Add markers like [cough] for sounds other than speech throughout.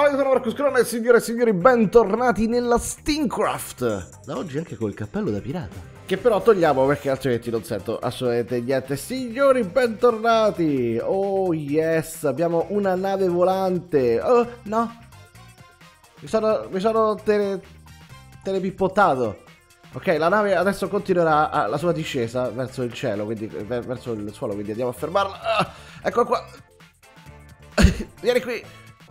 Allora, sono Marco e signore e signori, bentornati nella Steamcraft! Da oggi anche col cappello da pirata. Che però togliamo perché altrimenti non sento assolutamente niente. Signori, bentornati! Oh yes, abbiamo una nave volante! Oh, no! Mi sono, mi sono tele, telepippottato. Ok, la nave adesso continuerà la sua discesa verso il cielo, quindi verso il suolo, quindi andiamo a fermarla. Ah, ecco qua. [laughs] Vieni qui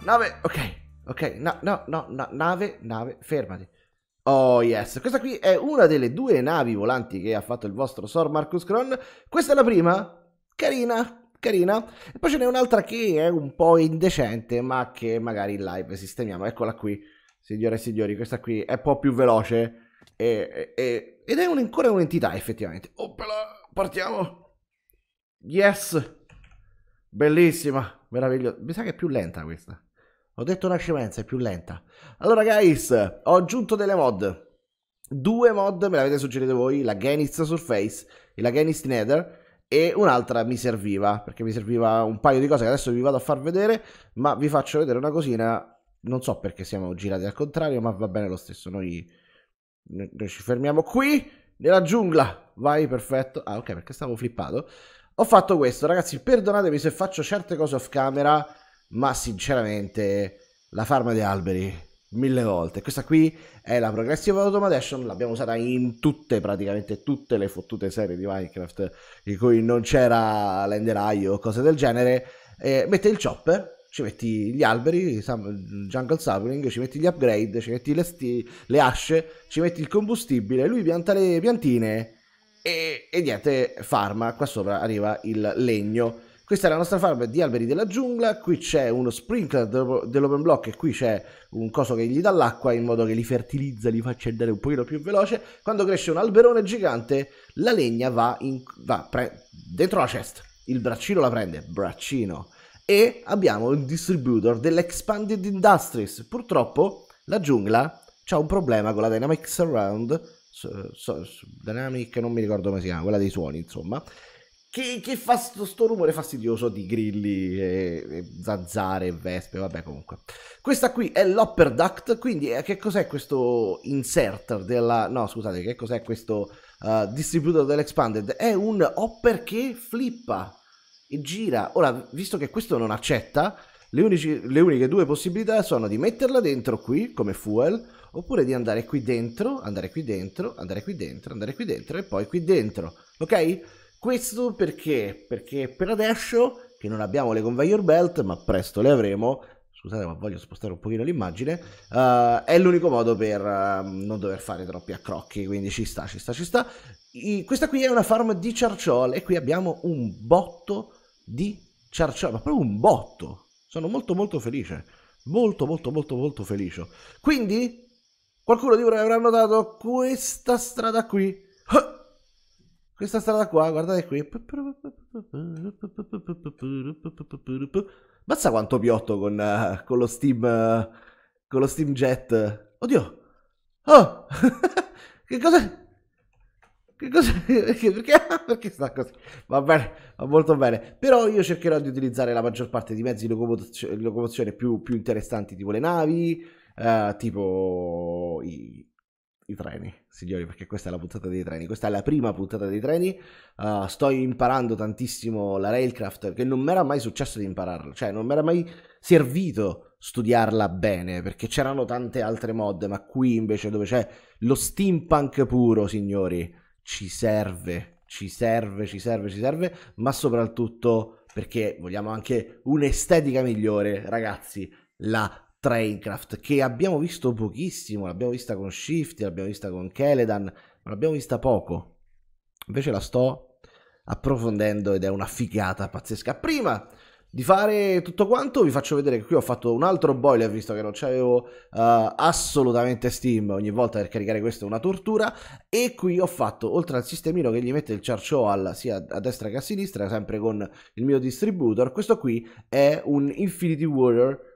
nave, ok, ok, no, no, no, no, nave, nave, fermati. Oh yes, questa qui è una delle due navi volanti che ha fatto il vostro Sor Marcus Cron. Questa è la prima, carina, carina. E poi ce n'è un'altra che è un po' indecente, ma che magari in live sistemiamo. Eccola qui, signore e signori, questa qui è un po' più veloce e, e, ed è un, ancora un'entità effettivamente. Oppala, partiamo. Yes, bellissima, meravigliosa. Mi sa che è più lenta questa. Ho detto una scemenza, è più lenta. Allora, guys, ho aggiunto delle mod. Due mod me l'avete suggerite voi, la Genist Surface e la Genist Nether e un'altra mi serviva, perché mi serviva un paio di cose che adesso vi vado a far vedere, ma vi faccio vedere una cosina, non so perché siamo girati al contrario, ma va bene lo stesso, noi, noi ci fermiamo qui, nella giungla, vai perfetto, ah ok perché stavo flippato, ho fatto questo ragazzi, perdonatemi se faccio certe cose off camera, ma sinceramente la farma di alberi mille volte. Questa qui è la Progressive Automation, l'abbiamo usata in tutte, praticamente tutte le fottute serie di Minecraft in cui non c'era l'enderaio o cose del genere. Eh, mette il chopper, ci metti gli alberi, jungle sapling, ci metti gli upgrade, ci metti le, sti- le asce, ci metti il combustibile, lui pianta le piantine e, e niente, farma, qua sopra arriva il legno questa è la nostra farm di alberi della giungla, qui c'è uno sprinkler dell'open block e qui c'è un coso che gli dà l'acqua in modo che li fertilizza, li faccia andare un pochino più veloce. Quando cresce un alberone gigante, la legna va, in, va pre, dentro la chest, il braccino la prende, braccino. E abbiamo il distributor dell'Expanded Industries. Purtroppo la giungla ha un problema con la Dynamic Surround, so, so, Dynamic non mi ricordo come si chiama, quella dei suoni insomma che, che fa sto, sto, rumore fastidioso di grilli e, e, zanzare e vespe, vabbè comunque. Questa qui è l'Opper Duct, quindi eh, che cos'è questo inserter della... no scusate, che cos'è questo uh, eh, distributor dell'Expanded? È un Hopper che flippa e gira. Ora, visto che questo non accetta, le, unici, le uniche due possibilità sono di metterla dentro qui, come fuel, oppure di andare qui dentro, andare qui dentro, andare qui dentro, andare qui dentro e poi qui dentro, ok? Questo perché? Perché per adesso che non abbiamo le conveyor belt, ma presto le avremo, scusate ma voglio spostare un pochino l'immagine, uh, è l'unico modo per uh, non dover fare troppi accrocchi, quindi ci sta, ci sta, ci sta. I, questa qui è una farm di charciol e qui abbiamo un botto di charciol, ma proprio un botto. Sono molto molto felice, molto molto molto molto felice. Quindi, qualcuno di voi avrà notato questa strada qui, questa strada qua, guardate qui. Mazza quanto piotto con, uh, con, lo Steam. Uh, con lo Steam Jet. Oddio. Oh! che cos'è? Che cos'è? Perché? Perché? Perché sta così? Va bene, va molto bene. Però io cercherò di utilizzare la maggior parte dei mezzi di locomozione, locomozione più, più, interessanti, tipo le navi, eh, tipo i, i treni, signori, perché questa è la puntata dei treni. Questa è la prima puntata dei treni. Uh, sto imparando tantissimo la Railcraft, che non mi era mai successo di impararla, cioè non mi era mai servito studiarla bene, perché c'erano tante altre mod, ma qui invece dove c'è lo steampunk puro, signori, ci serve, ci serve, ci serve, ci serve, ma soprattutto perché vogliamo anche un'estetica migliore, ragazzi. La Traincraft che abbiamo visto pochissimo, l'abbiamo vista con Shifty, l'abbiamo vista con Keledan, ma l'abbiamo vista poco. Invece la sto approfondendo ed è una figata pazzesca. Prima di fare tutto quanto vi faccio vedere che qui ho fatto un altro boiler visto che non c'avevo uh, assolutamente Steam ogni volta per caricare questo è una tortura e qui ho fatto oltre al sistemino che gli mette il charchoal sia a destra che a sinistra sempre con il mio distributor questo qui è un Infinity Warrior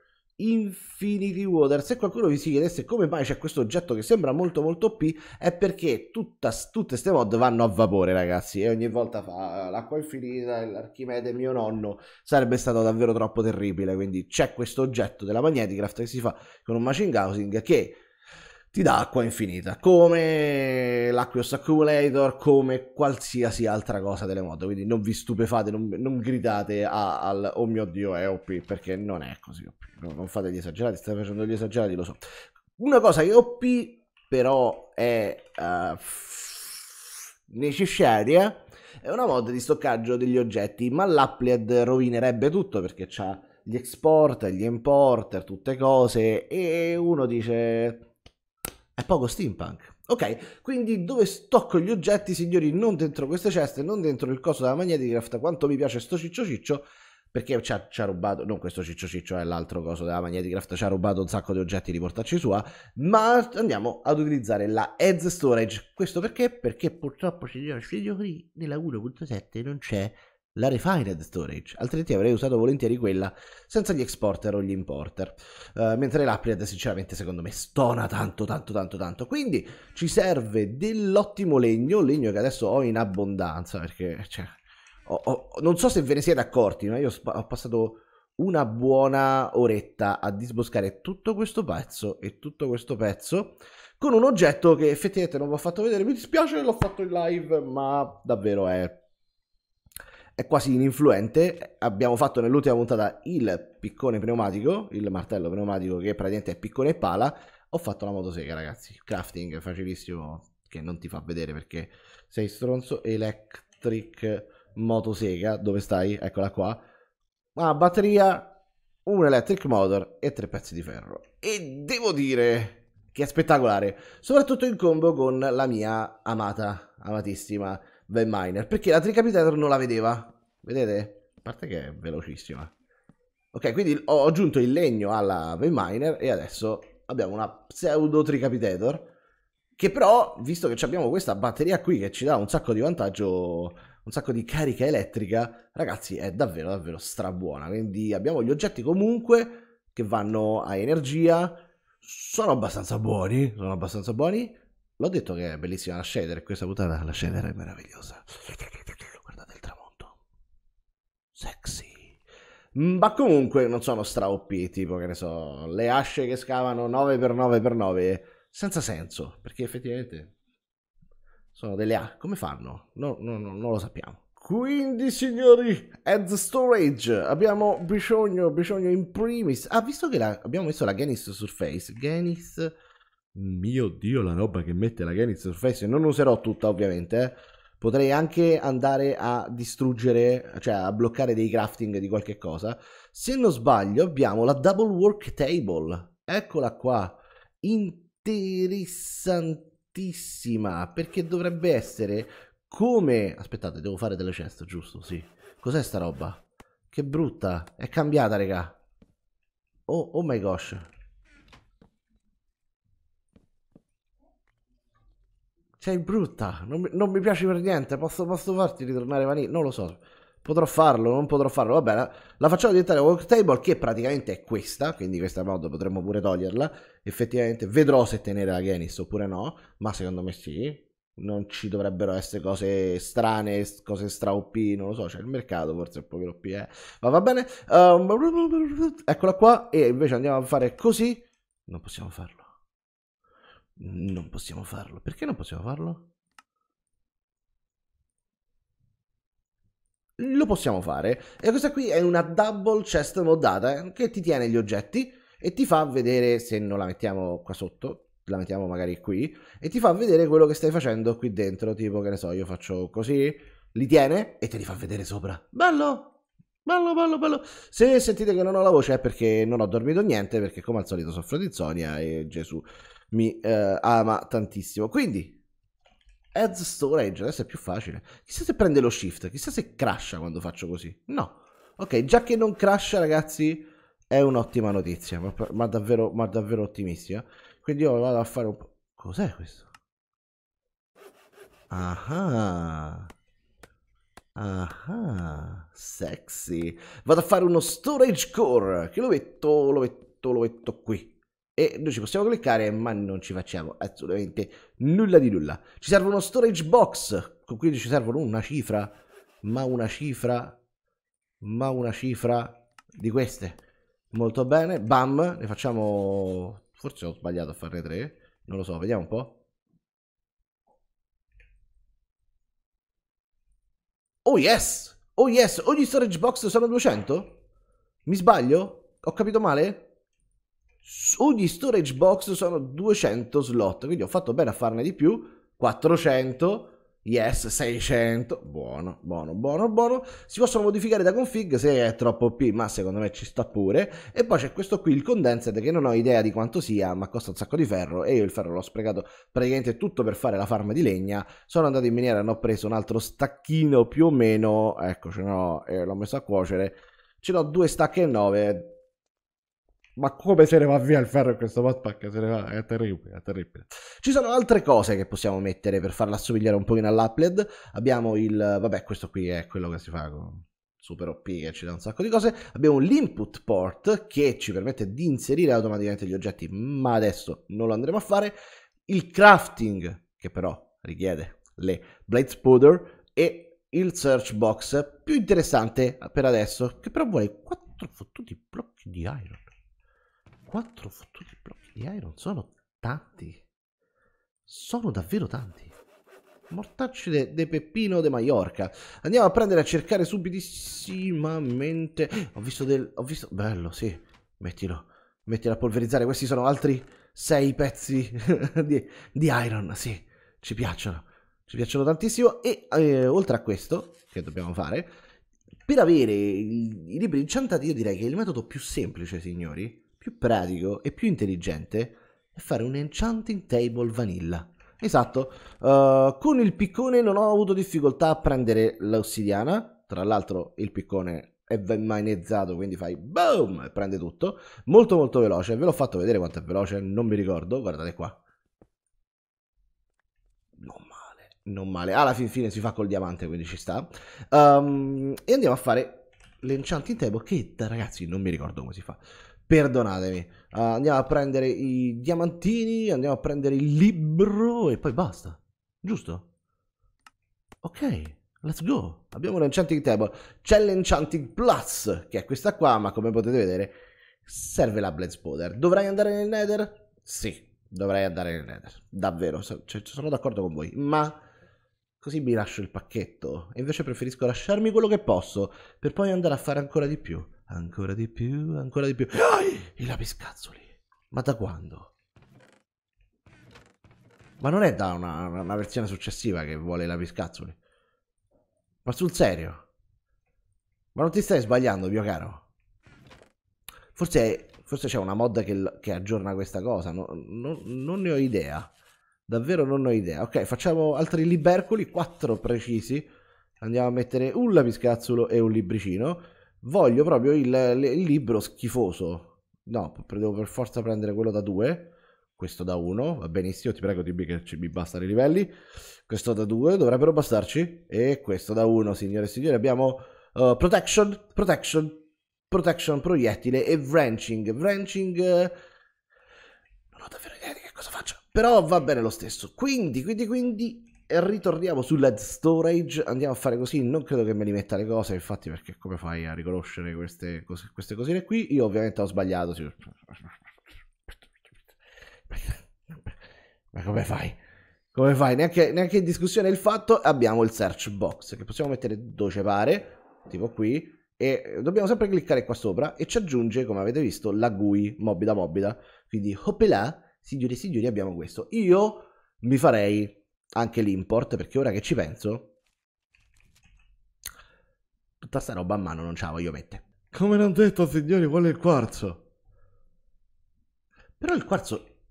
Infinity Water. Se qualcuno vi si chiedesse come mai c'è questo oggetto che sembra molto molto OP, è perché tutta, tutte queste mod vanno a vapore, ragazzi. E ogni volta fa ah, l'acqua infinita, l'archimede mio nonno. Sarebbe stato davvero troppo terribile. Quindi c'è questo oggetto della Magneticraft che si fa con un machine gaussing che ti dà acqua infinita, come l'Aquios Accumulator, come qualsiasi altra cosa delle moto, quindi non vi stupefate, non, non gridate a, al oh mio dio è OP, perché non è così OP, no, non fate gli esagerati, state facendo gli esagerati, lo so. Una cosa che OP però è uh, necessaria è una mod di stoccaggio degli oggetti, ma l'Applied rovinerebbe tutto perché c'ha gli exporter, gli importer, tutte cose, e uno dice è poco steampunk. Ok, quindi dove stocco gli oggetti, signori? Non dentro queste ceste, non dentro il coso della Magneticraft. Quanto mi piace sto ciccio ciccio, perché ci ha, ci ha, rubato, non questo ciccio ciccio, è l'altro coso della Magneticraft, ci ha rubato un sacco di oggetti di portarci sua, ma andiamo ad utilizzare la Edge Storage. Questo perché? Perché purtroppo, signori, nella 1.7 non c'è la refined storage, altrimenti avrei usato volentieri quella senza gli exporter o gli importer, uh, mentre l'Apriad sinceramente secondo me stona tanto tanto tanto tanto, quindi ci serve dell'ottimo legno, legno che adesso ho in abbondanza perché cioè, ho, ho, non so se ve ne siete accorti, ma io ho passato una buona oretta a disboscare tutto questo pezzo e tutto questo pezzo con un oggetto che effettivamente non vi ho fatto vedere, mi dispiace l'ho fatto in live, ma davvero è è quasi ininfluente. Abbiamo fatto nell'ultima puntata il piccone pneumatico, il martello pneumatico che praticamente è piccone e pala. Ho fatto la motosega, ragazzi. Crafting facilissimo che non ti fa vedere perché sei stronzo. Electric motosega, dove stai? Eccola qua. Una ah, batteria, un electric motor e tre pezzi di ferro. E devo dire che è spettacolare, soprattutto in combo con la mia amata, amatissima Van Miner, perché la Tricapitator non la vedeva, vedete? A parte che è velocissima. Ok, quindi ho aggiunto il legno alla Van Miner e adesso abbiamo una pseudo Tricapitator, che però, visto che abbiamo questa batteria qui che ci dà un sacco di vantaggio un sacco di carica elettrica, ragazzi, è davvero davvero strabuona. Quindi abbiamo gli oggetti comunque che vanno a energia, sono abbastanza buoni, sono abbastanza buoni. L'ho detto che è bellissima la shader, questa puntata la shader è meravigliosa. Guardate il tramonto. Sexy. Mm, ma comunque non sono stra OP, tipo che ne so, le asce che scavano 9x9x9 senza senso, perché effettivamente sono delle A. Come fanno? No, no, no, non lo sappiamo. Quindi signori, at storage abbiamo bisogno, bisogno in primis. Ah, visto che la, abbiamo messo la Genis Surface, Genis mio Dio, la roba che mette la Kenny Surface. Non userò tutta, ovviamente. Eh. Potrei anche andare a distruggere, cioè a bloccare dei crafting di qualche cosa. Se non sbaglio, abbiamo la Double Work Table. Eccola qua. Interessantissima. Perché dovrebbe essere come... Aspettate, devo fare delle ceste, giusto? Sì. Cos'è sta roba? Che brutta. È cambiata, raga. Oh, oh my gosh. sei cioè, brutta, non, non mi piaci per niente. Posso, posso farti ritornare vaniglia? Non lo so. Potrò farlo, non potrò farlo. Vabbè, la, la facciamo diventare walk table, che praticamente è questa. Quindi questa mod potremmo pure toglierla. Effettivamente vedrò se tenere la Genis oppure no. Ma secondo me sì. Non ci dovrebbero essere cose strane, cose stra OP, non lo so, c'è cioè, il mercato forse è un po' OP, eh. ma va bene. Um, eccola qua, e invece andiamo a fare così, non possiamo farlo. Non possiamo farlo. Perché non possiamo farlo? Lo possiamo fare. E questa qui è una double chest moddata eh, che ti tiene gli oggetti e ti fa vedere, se non la mettiamo qua sotto, la mettiamo magari qui, e ti fa vedere quello che stai facendo qui dentro. Tipo, che ne so, io faccio così, li tiene e te li fa vedere sopra. Bello! Bello, bello, bello. Se sentite che non ho la voce è perché non ho dormito niente, perché come al solito soffro di insonnia e Gesù mi eh, ama tantissimo. Quindi, add Storage adesso è più facile. Chissà se prende lo shift, chissà se crasha quando faccio così. No. Ok, già che non crasha, ragazzi, è un'ottima notizia, ma, ma, davvero, ma davvero ottimissima. Quindi io vado a fare un po'... Cos'è questo? Ah ah, sexy. Vado a fare uno storage core, che lo metto, lo metto, lo metto qui e noi ci possiamo cliccare ma non ci facciamo assolutamente nulla di nulla ci serve uno storage box con cui ci servono una cifra ma una cifra ma una cifra di queste molto bene bam ne facciamo forse ho sbagliato a farne tre non lo so vediamo un po' Oh yes! Oh yes! Ogni storage box sono 200? Mi sbaglio? Ho capito male? ogni storage box sono 200 slot, quindi ho fatto bene a farne di più, 400, yes, 600, buono, buono, buono, buono. Si possono modificare da config se è troppo OP, ma secondo me ci sta pure. E poi c'è questo qui, il condensed, che non ho idea di quanto sia, ma costa un sacco di ferro e io il ferro l'ho sprecato praticamente tutto per fare la farm di legna. Sono andato in miniera e ho preso un altro stacchino più o meno, ecco ce l'ho, e eh, l'ho messo a cuocere. Ce l'ho due stacche e 9, ma come se ne va via il ferro in questo modpack? Se ne va, è terribile, è terribile. Ci sono altre cose che possiamo mettere per farla assomigliare un pochino all'Upled. Abbiamo il... vabbè, questo qui è quello che si fa con Super OP che ci dà un sacco di cose. Abbiamo l'input port che ci permette di inserire automaticamente gli oggetti, ma adesso non lo andremo a fare. Il crafting, che però richiede le blade spooder, e il search box più interessante per adesso, che però vuole 4 fottuti blocchi di iron. Quattro fottuti blocchi di iron sono tanti. Sono davvero tanti. Mortacci de, de Peppino de Mallorca. Andiamo a prendere a cercare subitissimamente. Ho visto del... Ho visto... Bello, sì. Mettilo. Mettilo a polverizzare. Questi sono altri sei pezzi [laughs] di, di iron. Sì, ci piacciono. Ci piacciono tantissimo. E eh, oltre a questo, che dobbiamo fare, per avere i, i libri incantato, io direi che il metodo più semplice, signori, più pratico e più intelligente è fare un enchanting table vanilla. Esatto, uh, con il piccone non ho avuto difficoltà a prendere l'ossidiana, tra l'altro il piccone è minezzato, quindi fai boom e prende tutto, molto molto veloce, ve l'ho fatto vedere quanto è veloce, non mi ricordo, guardate qua. Non male, non male, alla fin fine si fa col diamante, quindi ci sta. Um, e andiamo a fare l'enchanting table che ragazzi non mi ricordo come si fa perdonatemi. Uh, andiamo a prendere i diamantini, andiamo a prendere il libro e poi basta. Giusto? Ok, let's go. Abbiamo enchanting table. C'è l'enchanting plus, che è questa qua, ma come potete vedere serve la blade powder. Dovrai andare nel nether? Sì, dovrei andare nel nether. Davvero, cioè, sono d'accordo con voi, ma... Così mi lascio il pacchetto. E invece preferisco lasciarmi quello che posso, per poi andare a fare ancora di più. Ancora di più, ancora di più. Ai! I lapiscazzoli. Ma da quando? Ma non è da una, una versione successiva che vuole i lapiscazzoli. Ma sul serio? Ma non ti stai sbagliando, mio caro? Forse, forse c'è una mod che, che aggiorna questa cosa. No, no, non ne ho idea. Davvero non ho idea. Ok, facciamo altri libercoli, quattro precisi. Andiamo a mettere un lapiscazzolo e un libricino voglio proprio il, il libro schifoso. No, devo per forza prendere quello da due. Questo da uno, va benissimo, ti prego dimmi che mi bastano i livelli. Questo da due, dovrebbero bastarci. E questo da uno, signore e signori. Abbiamo uh, Protection, Protection, Protection Proiettile e Wrenching. Wrenching... Eh, non ho davvero idea di che cosa faccio. Però va bene lo stesso. Quindi, quindi, quindi e ritorniamo sull'ad storage, andiamo a fare così, non credo che me li metta le cose, infatti perché come fai a riconoscere queste, cose, queste cosine qui? Io ovviamente ho sbagliato, sì. ma come fai? Come fai? Neanche, neanche in discussione il fatto, abbiamo il search box, che possiamo mettere dove pare, tipo qui, e dobbiamo sempre cliccare qua sopra e ci aggiunge, come avete visto, la GUI morbida morbida. Quindi, hoppelà, signori e signori, abbiamo questo. Io mi farei anche l'import, perché ora che ci penso, tutta sta roba a mano non ce la voglio mettere. Come non detto, signori, vuole il quarzo. Però il quarzo,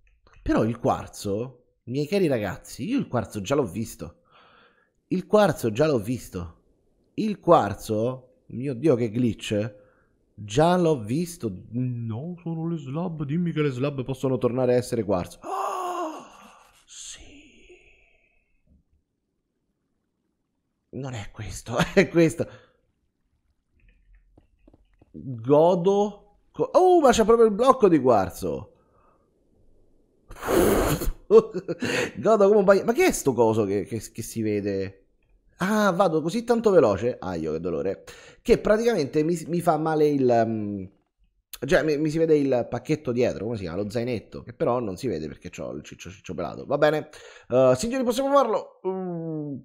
però il quarzo, miei cari ragazzi, io il quarzo già l'ho visto. Il quarzo già l'ho visto. Il quarzo, mio dio che glitch, già l'ho visto. No, sono le slab, dimmi che le slab possono tornare a essere quarzo. Oh! non è questo, [laughs] è questo. Godo. Oh, ma c'è proprio il blocco di quarzo. [laughs] Godo come un bagno. Ma che è sto coso che, che, che si vede? Ah, vado così tanto veloce. Aio, ah, che dolore. Che praticamente mi, mi fa male il. Um, cioè, mi, mi, si vede il pacchetto dietro, come si chiama? Lo zainetto. Che però non si vede perché ho il ciccio, ciccio pelato. Va bene. Uh, signori, possiamo farlo? Mm.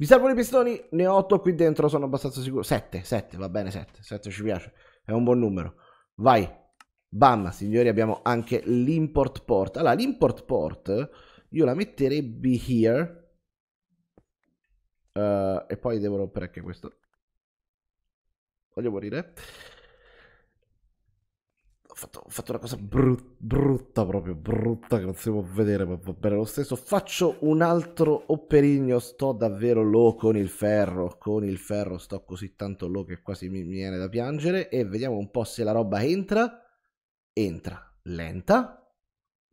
Mi servono i pistoni, ne ho 8 qui dentro, sono abbastanza sicuro. 7, 7, va bene, 7, 7 ci piace, è un buon numero. Vai, bam, signori, abbiamo anche l'import port. Allora, l'import port io la metterei here. Uh, e poi devo rompere anche questo. Voglio morire fatto, ho fatto una cosa brut, brutta, proprio brutta, che non si può vedere, ma va bene lo stesso. Faccio un altro operigno, sto davvero low con il ferro, con il ferro sto così tanto low che quasi mi, mi viene da piangere e vediamo un po' se la roba entra. Entra, lenta,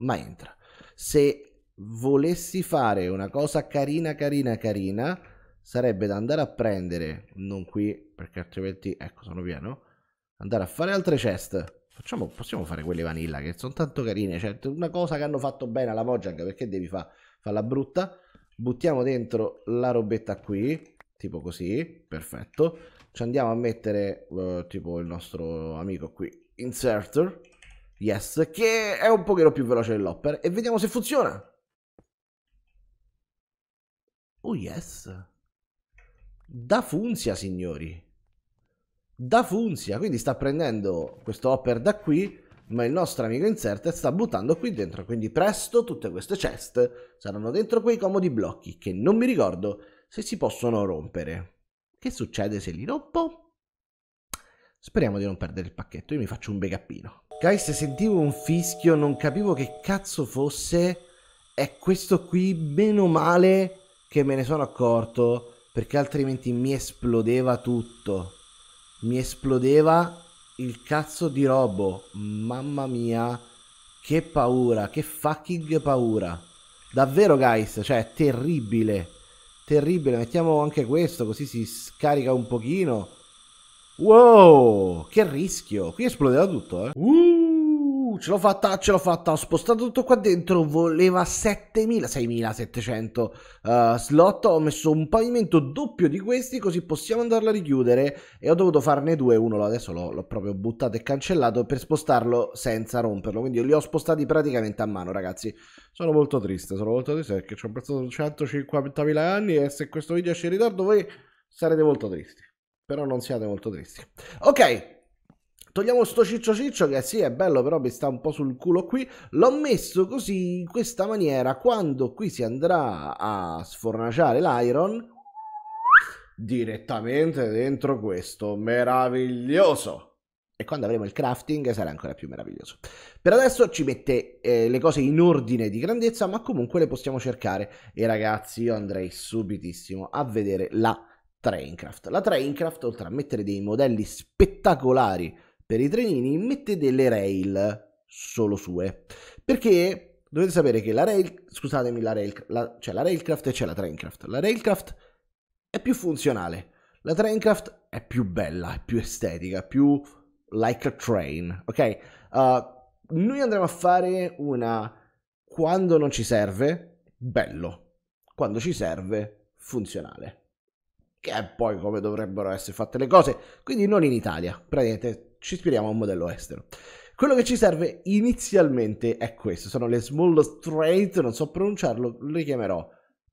ma entra. Se volessi fare una cosa carina, carina, carina, sarebbe da andare a prendere, non qui perché altrimenti, ecco sono pieno, andare a fare altre chest Facciamo, possiamo fare quelle vanilla che sono tanto carine. Cioè, una cosa che hanno fatto bene alla Mojang, perché devi fa, farla brutta. Buttiamo dentro la robetta qui, tipo così, perfetto. Ci andiamo a mettere eh, tipo il nostro amico qui, inserter, yes, che è un pochino più veloce dell'hopper e vediamo se funziona. Oh yes. Da funzia, signori da Funzia, quindi sta prendendo questo hopper da qui, ma il nostro amico Inserted sta buttando qui dentro, quindi presto tutte queste chest saranno dentro quei comodi blocchi che non mi ricordo se si possono rompere. Che succede se li rompo? Speriamo di non perdere il pacchetto, io mi faccio un backup. Guys, sentivo un fischio, non capivo che cazzo fosse, è questo qui, meno male che me ne sono accorto, perché altrimenti mi esplodeva tutto mi esplodeva il cazzo di robo. Mamma mia, che paura, che fucking paura. Davvero, guys, cioè, terribile. Terribile, mettiamo anche questo, così si scarica un pochino. Wow, che rischio. Qui esplodeva tutto, eh. Uh. Uh, ce l'ho fatta, ce l'ho fatta, ho spostato tutto qua dentro, voleva 7000, 6700 uh, slot, ho messo un pavimento doppio di questi così possiamo andarla a richiudere e ho dovuto farne due, uno adesso l'ho, proprio buttato e cancellato per spostarlo senza romperlo, quindi li ho spostati praticamente a mano ragazzi, sono molto triste, sono molto triste perché ci ho prestato 150.000 anni e se questo video esce in ritardo voi sarete molto tristi, però non siate molto tristi. Ok, Togliamo sto ciccio ciccio che sì è bello però mi sta un po' sul culo qui. L'ho messo così in questa maniera quando qui si andrà a sfornaciare l'iron direttamente dentro questo meraviglioso e quando avremo il crafting sarà ancora più meraviglioso. Per adesso ci mette eh, le cose in ordine di grandezza, ma comunque le possiamo cercare. E ragazzi, io andrei subitissimo a vedere la Traincraft. La Traincraft, oltre a mettere dei modelli spettacolari per i trenini mette delle rail solo sue. Perché dovete sapere che la rail, scusatemi, la rail, la, c'è cioè la railcraft e c'è la traincraft. La railcraft è più funzionale, la traincraft è più bella, è più estetica, più like a train, ok? Uh, noi andremo a fare una quando non ci serve, bello, quando ci serve, funzionale. Che è poi come dovrebbero essere fatte le cose, quindi non in Italia, praticamente ci ispiriamo a un modello estero. Quello che ci serve inizialmente è questo, sono le small straight, non so pronunciarlo, le chiamerò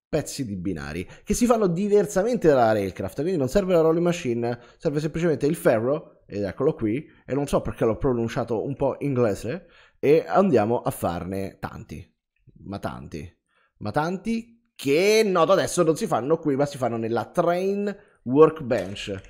pezzi di binari, che si fanno diversamente dalla Railcraft, quindi non serve la rolling machine, serve semplicemente il ferro, ed eccolo qui, e non so perché l'ho pronunciato un po' inglese, e andiamo a farne tanti, ma tanti, ma tanti, che noto adesso non si fanno qui, ma si fanno nella train workbench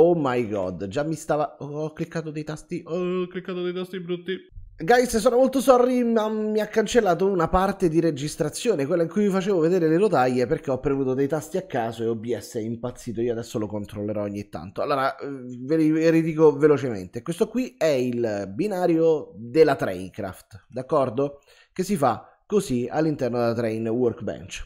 Oh my god, già mi stava... Oh, ho cliccato dei tasti... Oh, ho cliccato dei tasti brutti. Guys, sono molto sorry, ma mi ha cancellato una parte di registrazione, quella in cui vi facevo vedere le rotaie, perché ho premuto dei tasti a caso e OBS è impazzito, io adesso lo controllerò ogni tanto. Allora, eh, ve li dico velocemente. Questo qui è il binario della Traincraft, d'accordo? Che si fa così all'interno della Train Workbench.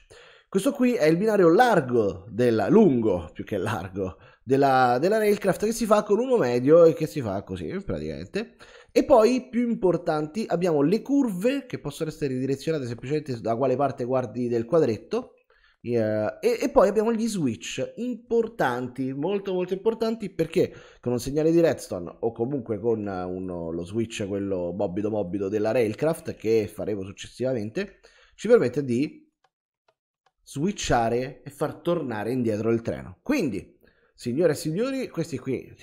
Questo qui è il binario largo della... lungo, più che largo, della, della Railcraft che si fa con uno medio e che si fa così praticamente. E poi più importanti abbiamo le curve che possono essere direzionate semplicemente da quale parte guardi del quadretto. Yeah. E, e, poi abbiamo gli switch importanti, molto molto importanti perché con un segnale di redstone o comunque con uno, lo switch quello mobido morbido della Railcraft che faremo successivamente ci permette di switchare e far tornare indietro il treno. Quindi Signore e signori, questi qui [laughs]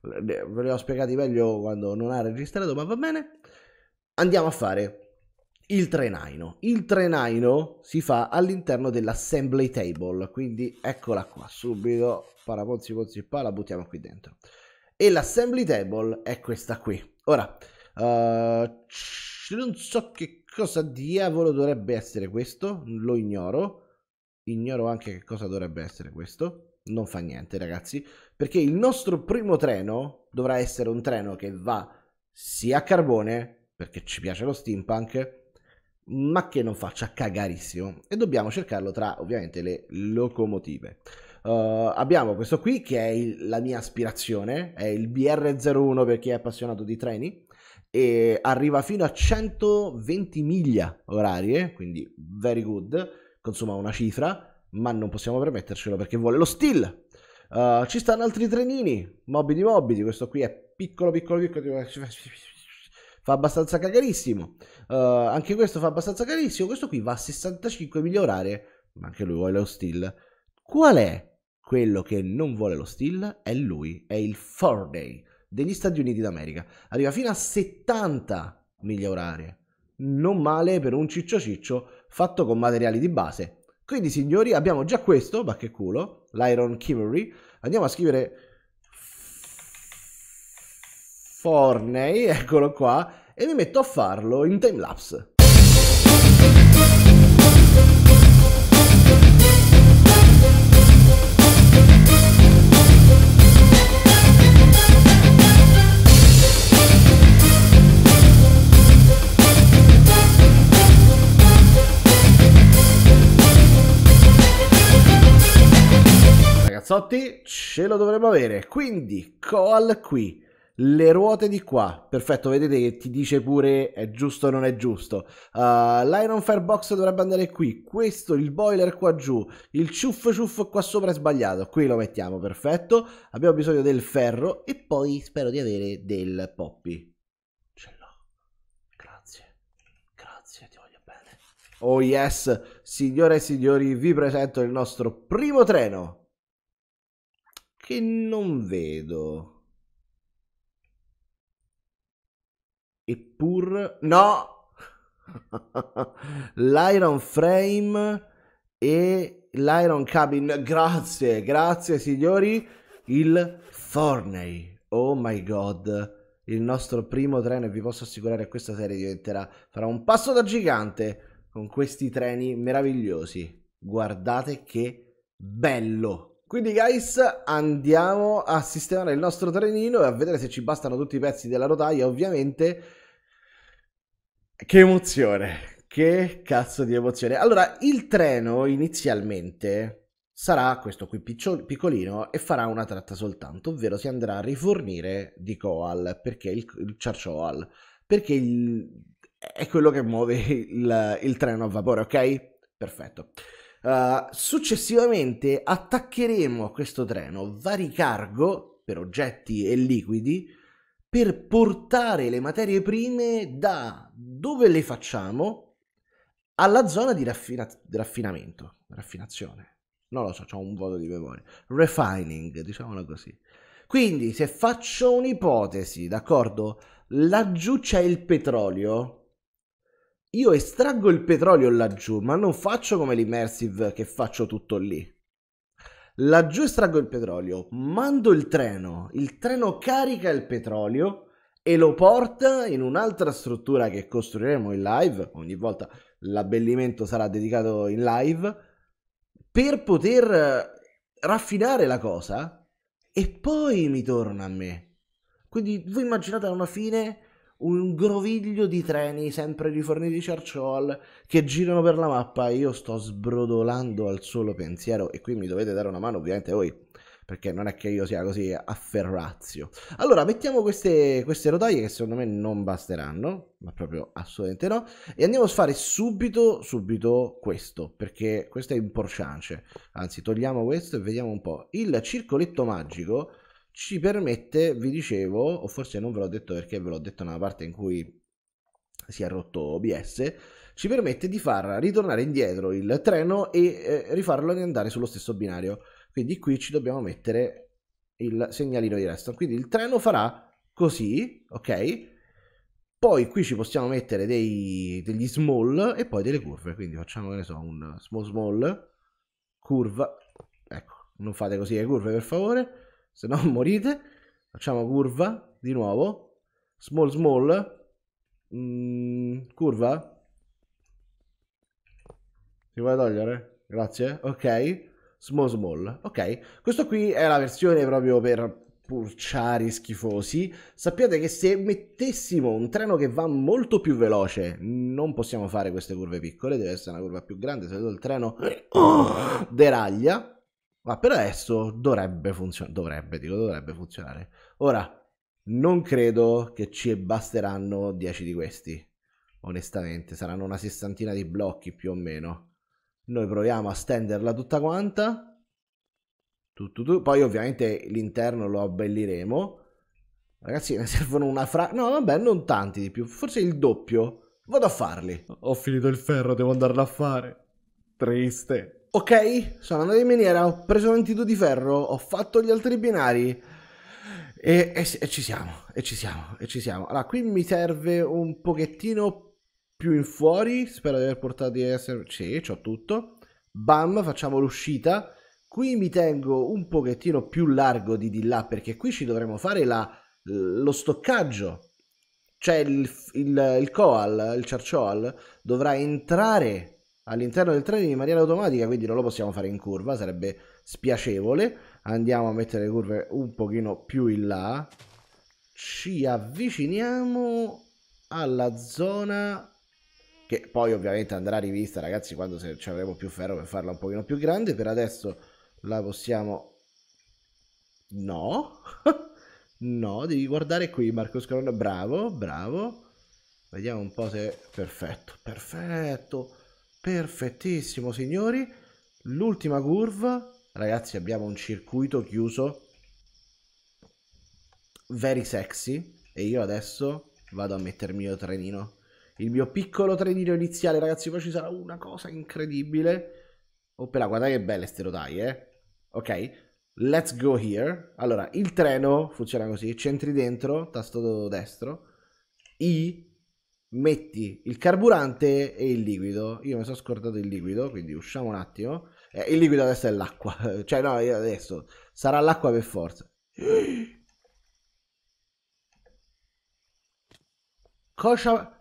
ve li ho spiegati meglio quando non ha registrato, ma va bene. Andiamo a fare il trenaino. Il trenaino si fa all'interno dell'assembly table, quindi eccola qua, subito, paraponzi ponzi pa, la buttiamo qui dentro. E l'assembly table è questa qui. Ora, uh, non so che cosa diavolo dovrebbe essere questo, lo ignoro. Ignoro anche che cosa dovrebbe essere questo non fa niente ragazzi, perché il nostro primo treno dovrà essere un treno che va sia a carbone, perché ci piace lo steampunk, ma che non faccia cagarissimo e dobbiamo cercarlo tra ovviamente le locomotive. Uh, abbiamo questo qui che è il, la mia aspirazione, è il BR01 per chi è appassionato di treni e arriva fino a 120 miglia orarie, quindi very good, consuma una cifra, ma non possiamo permettercelo perché vuole lo still. Uh, ci stanno altri trenini, mobili mobili, questo qui è piccolo piccolo piccolo, fa abbastanza cagarissimo, uh, anche questo fa abbastanza carissimo, questo qui va a 65 migliorare, ma anche lui vuole lo still. Qual è quello che non vuole lo still? È lui, è il Faraday degli Stati Uniti d'America, arriva fino a 70 miglia orarie, non male per un ciccio ciccio fatto con materiali di base quindi signori abbiamo già questo, ma che culo, l'Iron Chivalry. Andiamo a scrivere Forney, eccolo qua, e mi metto a farlo in timelapse. Mazzotti ce lo dovremmo avere. Quindi Coal qui, le ruote di qua. Perfetto, vedete che ti dice pure è giusto o non è giusto. Uh, L'Iron Firebox dovrebbe andare qui. Questo, il boiler qua giù. Il ciuff ciuff qua sopra è sbagliato. Qui lo mettiamo, perfetto. Abbiamo bisogno del ferro e poi spero di avere del poppy. Ce l'ho. Grazie. Grazie, ti voglio bene. Oh yes, signore e signori, vi presento il nostro primo treno che non vedo. Eppur... No! [laughs] L'iron frame e l'iron cabin. Grazie, grazie signori. Il Forney. Oh my god. Il nostro primo treno, e vi posso assicurare che questa serie diventerà, farà un passo da gigante con questi treni meravigliosi. Guardate che bello! Quindi guys andiamo a sistemare il nostro trenino e a vedere se ci bastano tutti i pezzi della rotaia ovviamente. Che emozione, che cazzo di emozione. Allora il treno inizialmente sarà questo qui piccolino e farà una tratta soltanto, ovvero si andrà a rifornire di Coal, perché il, il Charcoal, perché il, è quello che muove il, il treno a vapore, ok? Perfetto. Uh, successivamente attaccheremo a questo treno vari cargo per oggetti e liquidi per portare le materie prime da dove le facciamo alla zona di raffina- raffinamento, raffinazione. Non lo so, ho un voto di memoria. Refining, diciamolo così. Quindi, se faccio un'ipotesi, d'accordo? Laggiù c'è il petrolio, io estraggo il petrolio laggiù, ma non faccio come l'immersive che faccio tutto lì. Laggiù estraggo il petrolio, mando il treno, il treno carica il petrolio e lo porta in un'altra struttura che costruiremo in live, ogni volta l'abbellimento sarà dedicato in live, per poter eh, raffinare la cosa e poi mi torna a me. Quindi voi immaginate una fine un groviglio di treni sempre riforniti di Hall che girano per la mappa io sto sbrodolando al solo pensiero e qui mi dovete dare una mano ovviamente voi perché non è che io sia così afferrazio. Allora, mettiamo queste, queste rotaie che secondo me non basteranno, ma proprio assolutamente no, e andiamo a fare subito, subito questo, perché questo è importante. Anzi, togliamo questo e vediamo un po'. Il circoletto magico ci permette, vi dicevo, o forse non ve l'ho detto perché ve l'ho detto nella parte in cui si è rotto OBS, ci permette di far ritornare indietro il treno e eh, rifarlo andare sullo stesso binario. Quindi qui ci dobbiamo mettere il segnalino di resto. Quindi il treno farà così, ok? Poi qui ci possiamo mettere dei, degli small e poi delle curve. Quindi facciamo, che ne so, un small small, curva. Ecco, non fate così le curve per favore se no [laughs] morite. Facciamo curva di nuovo. Small small. Mm, curva. Si vuole togliere? Grazie. Ok. Small small. Ok. Questo qui è la versione proprio per pulciari schifosi. Sappiate che se mettessimo un treno che va molto più veloce, non possiamo fare queste curve piccole, deve essere una curva più grande, se il treno [coughs] deraglia ma per adesso dovrebbe funzionare, dovrebbe, dico, dovrebbe funzionare. Ora, non credo che ci basteranno 10 di questi, onestamente, saranno una sessantina di blocchi più o meno. Noi proviamo a stenderla tutta quanta, poi ovviamente l'interno lo abbelliremo. Ragazzi, ne servono una fra... No, vabbè, non tanti di più, forse il doppio. Vado a farli. Ho finito il ferro, devo andarla a fare. Triste ok, sono andato in miniera, ho preso l'antidoto di ferro, ho fatto gli altri binari. E, e, e, ci siamo, e ci siamo, e ci siamo. Allora, qui mi serve un pochettino più in fuori. Spero di aver portato di essere. Sì, c'ho tutto. Bam, facciamo l'uscita. Qui mi tengo un pochettino più largo di di là perché qui ci dovremo fare la, lo stoccaggio. Cioè il, il, il Coal, il Charchoal, dovrà entrare all'interno del treno in maniera automatica, quindi non lo possiamo fare in curva, sarebbe spiacevole. Andiamo a mettere le curve un pochino più in là. Ci avviciniamo alla zona che poi ovviamente andrà rivista, ragazzi, quando ci avremo più ferro per farla un pochino più grande. Per adesso la possiamo... No, [laughs] no, devi guardare qui, Marco Scarone, bravo, bravo. Vediamo un po' se... Perfetto, perfetto perfettissimo signori l'ultima curva ragazzi abbiamo un circuito chiuso very sexy e io adesso vado a mettermi il mio trenino il mio piccolo trenino iniziale ragazzi poi ci sarà una cosa incredibile Oppela, guardate che belle ste rotaie eh? ok let's go here allora il treno funziona così centri dentro tasto destro i metti il carburante e il liquido. Io mi sono scordato il liquido, quindi usciamo un attimo. Eh, il liquido adesso è l'acqua, [laughs] cioè no, adesso sarà l'acqua per forza. Cosa...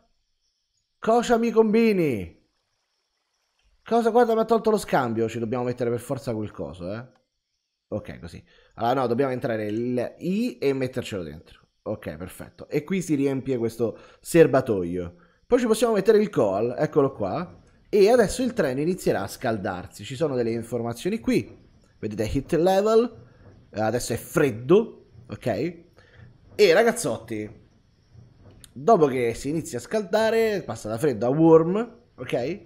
Cosa mi combini? Cosa? Guarda, mi ha tolto lo scambio. Ci dobbiamo mettere per forza quel coso, eh. Ok, così. Allora, no, dobbiamo entrare il I e mettercelo dentro. Ok, perfetto. E qui si riempie questo serbatoio. Poi ci possiamo mettere il coal, eccolo qua. E adesso il treno inizierà a scaldarsi. Ci sono delle informazioni qui. Vedete hit level. Adesso è freddo, ok? E ragazzotti, dopo che si inizia a scaldare, passa da freddo a warm, ok?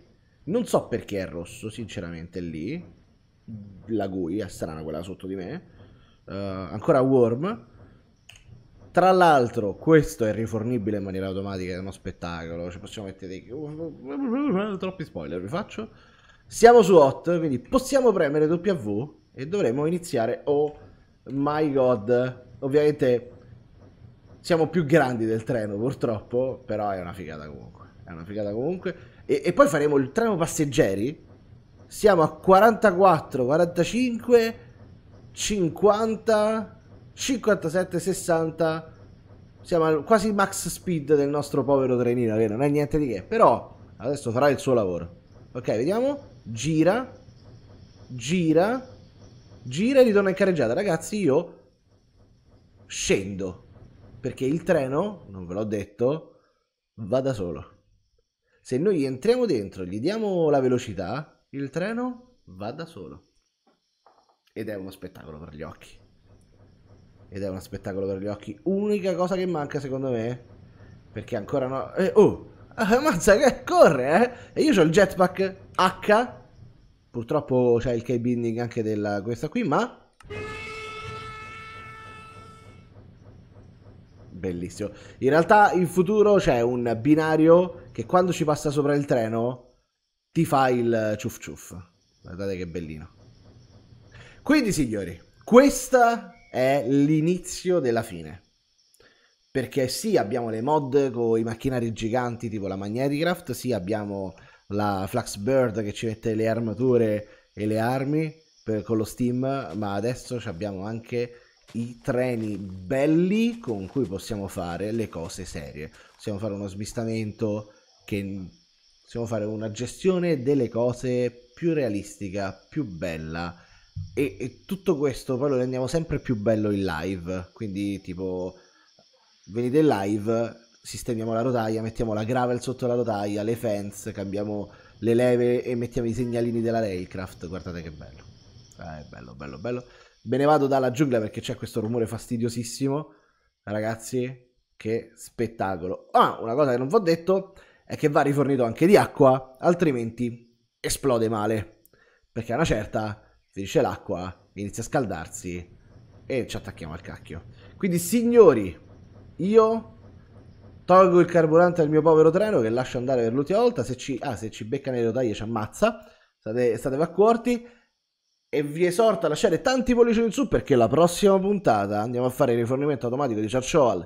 Non so perché è rosso, sinceramente, lì. La GUI, è strana quella sotto di me. Uh, ancora warm. Tra l'altro, questo è rifornibile in maniera automatica, è uno spettacolo. Ci possiamo mettere dei... Uh, uh, uh, troppi spoiler, vi faccio. Siamo su hot, quindi possiamo premere W e dovremo iniziare. Oh my god. Ovviamente siamo più grandi del treno, purtroppo, però è una figata comunque. È una figata comunque. E, e poi faremo il treno passeggeri. Siamo a 44, 45, 50... 57,60 siamo al quasi max speed del nostro povero trenino che non è niente di che però adesso farà il suo lavoro ok vediamo gira gira gira e ritorna in carreggiata ragazzi io scendo perché il treno non ve l'ho detto va da solo se noi entriamo dentro gli diamo la velocità il treno va da solo ed è uno spettacolo per gli occhi ed è uno spettacolo per gli occhi. Unica cosa che manca secondo me, perché ancora no... Eh, oh, eh, mazza che corre, eh! E io ho il jetpack H, purtroppo c'è il K-binding anche della questa qui, ma... Bellissimo. In realtà in futuro c'è un binario che quando ci passa sopra il treno ti fa il ciuff ciuff. Guardate che bellino. Quindi signori, questa è l'inizio della fine. Perché sì, abbiamo le mod con i macchinari giganti tipo la Magneticraft, sì, abbiamo la Flux Bird che ci mette le armature e le armi per, con lo Steam, ma adesso abbiamo anche i treni belli con cui possiamo fare le cose serie. Possiamo fare uno smistamento che possiamo fare una gestione delle cose più realistica, più bella e, e, tutto questo poi lo rendiamo sempre più bello in live. Quindi, tipo, venite in live, sistemiamo la rotaia, mettiamo la gravel sotto la rotaia, le fence, cambiamo le leve e mettiamo i segnalini della railcraft. Guardate che bello! Ah, eh, è bello, bello, bello. Me ne vado dalla giungla perché c'è questo rumore fastidiosissimo. Ragazzi, che spettacolo! Ah, una cosa che non vi ho detto è che va rifornito anche di acqua, altrimenti esplode male. Perché a una certa finisce l'acqua, inizia a scaldarsi e ci attacchiamo al cacchio. Quindi signori, io tolgo il carburante al mio povero treno che lascio andare per l'ultima volta, se ci, ah, se ci becca nelle rotaie ci ammazza, state, statevi accorti e vi esorto a lasciare tanti pollici in su perché la prossima puntata andiamo a fare il rifornimento automatico di Charchoal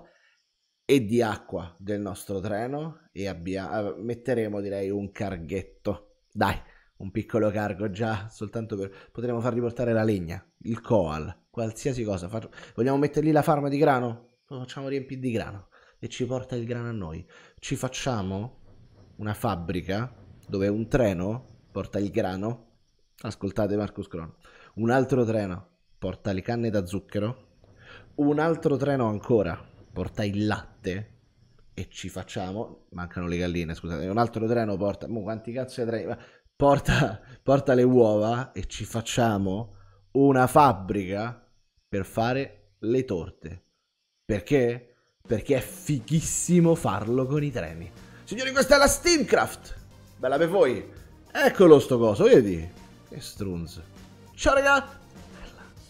e di acqua del nostro treno e abbia, metteremo direi un carghetto. Dai! un piccolo cargo già soltanto per... Potremmo fargli portare la legna, il coal, qualsiasi cosa. Far... Vogliamo mettere lì la farma di grano? Lo facciamo riempire di grano e ci porta il grano a noi. Ci facciamo una fabbrica dove un treno porta il grano. Ascoltate Marcus Cron. Un altro treno porta le canne da zucchero. Un altro treno ancora porta il latte e ci facciamo mancano le galline scusate un altro treno porta mo, quanti cazzo di treni porta, porta le uova e ci facciamo una fabbrica per fare le torte. Perché? Perché è fighissimo farlo con i treni. Signori, questa è la Steamcraft! Bella per voi! Eccolo sto coso, vedi? Che strunz. Ciao ragazzi!